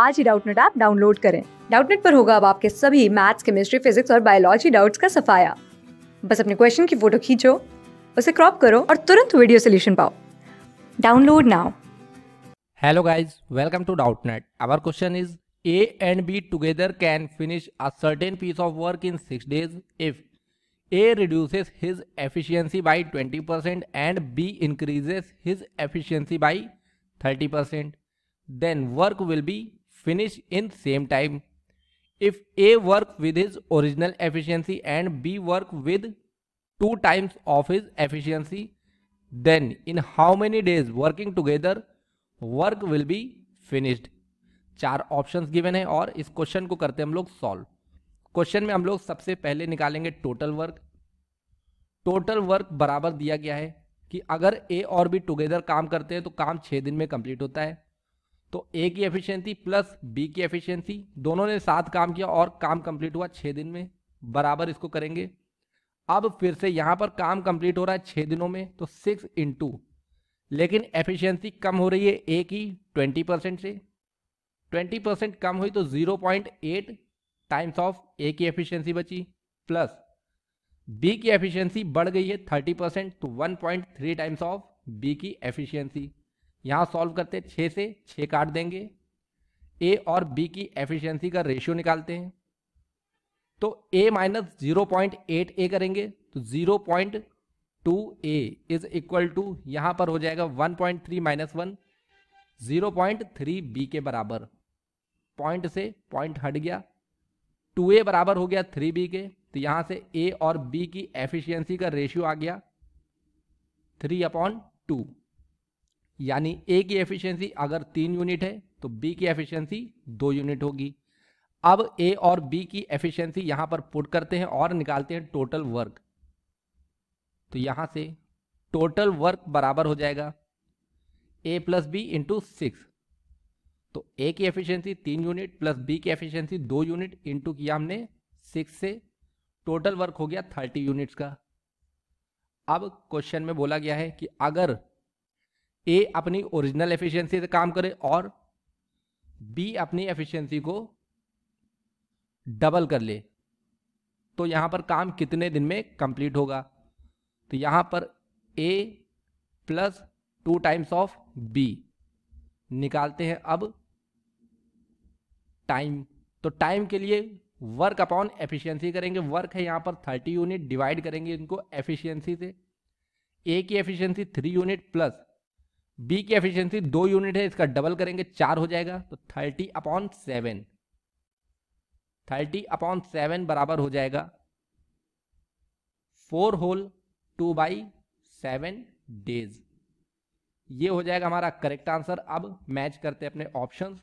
आज ही Doubtnut app download करें डाउटनेट पर होगा अब आपके सभी मैथ्स केमिस्ट्री फिजिक्स और बायोलॉजी डाउट्स का सफाया बस अपने क्वेश्चन की फोटो खींचो उसे क्रॉप करो और तुरंत वीडियो सोल्यूशन पाओ download now hello guys welcome to Doubtnut our question is A and B together can finish a certain piece of work in six days if A reduces his efficiency by 20% and B increases his efficiency by 30%. Then work will be finish in same time if a work with his original efficiency and b work with two times of his efficiency then in how many days working together work will be finished चार options given है और इस question को करते हैं हम लोग solve question में हम लोग सबसे पहले निकालेंगे टोटल वर्क टोटल वर्क बराबर दिया गया है कि अगर ए और बी टुगेदर काम करते हैं तो काम छः दिन में कंप्लीट होता है तो ए की एफिशिएंसी प्लस बी की एफिशिएंसी दोनों ने साथ काम किया और काम कंप्लीट हुआ छः दिन में बराबर इसको करेंगे अब फिर से यहाँ पर काम कंप्लीट हो रहा है छः दिनों में तो सिक्स इन लेकिन एफिशिएंसी कम हो रही है ए की ट्वेंटी परसेंट से ट्वेंटी परसेंट कम हुई तो zero point eight times of A की एफिशिएंसी बची प्लस बी की एफिशिएंसी बढ़ गई है थर्टी परसेंट तो one point three times of B की एफिशिएंसी यहाँ सॉल्व करते हैं छः से छः काट देंगे ए और बी की एफिशिएंसी का रेशियो निकालते हैं तो A minus zero point eight A करेंगे तो zero point two A is equal to यहाँ पर हो जाएगा one point three minus one zero point three B के बराबर पॉइंट से पॉइंट हट गया टू ए बराबर हो गया थ्री बी के तो यहाँ से ए और बी की एफिशियंसी का रेशियो आ गया थ्री अपॉन टू यानी ए की एफिशिएंसी अगर तीन यूनिट है तो बी की एफिशिएंसी दो यूनिट होगी अब ए और बी की एफिशिएंसी यहां पर पुट करते हैं और निकालते हैं टोटल वर्क तो यहां से टोटल वर्क बराबर हो जाएगा A plus B into six तो ए की एफिशिएंसी तीन यूनिट प्लस बी की एफिशिएंसी दो यूनिट इंटू किया हमने सिक्स से टोटल वर्क हो गया थर्टी यूनिट्स का अब क्वेश्चन में बोला गया है कि अगर ए अपनी ओरिजिनल एफिशिएंसी से काम करे और बी अपनी एफिशिएंसी को डबल कर ले तो यहां पर काम कितने दिन में कंप्लीट होगा तो यहां पर A plus two times of B निकालते हैं अब टाइम तो टाइम के लिए वर्क अपॉन एफिशिएंसी करेंगे वर्क है यहां पर थर्टी यूनिट डिवाइड करेंगे इनको एफिशिएंसी से ए की efficiency three unit plus B की एफिशिएंसी दो यूनिट है इसका डबल करेंगे चार हो जाएगा तो thirty upon seven thirty upon seven बराबर हो जाएगा four whole two by seven days ये हो जाएगा हमारा करेक्ट आंसर अब मैच करते हैं अपने option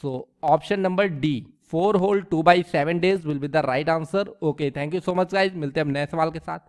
so option number D four whole two by seven days will be the right answer okay thank you so much guys मिलते हैं अब नए सवाल के साथ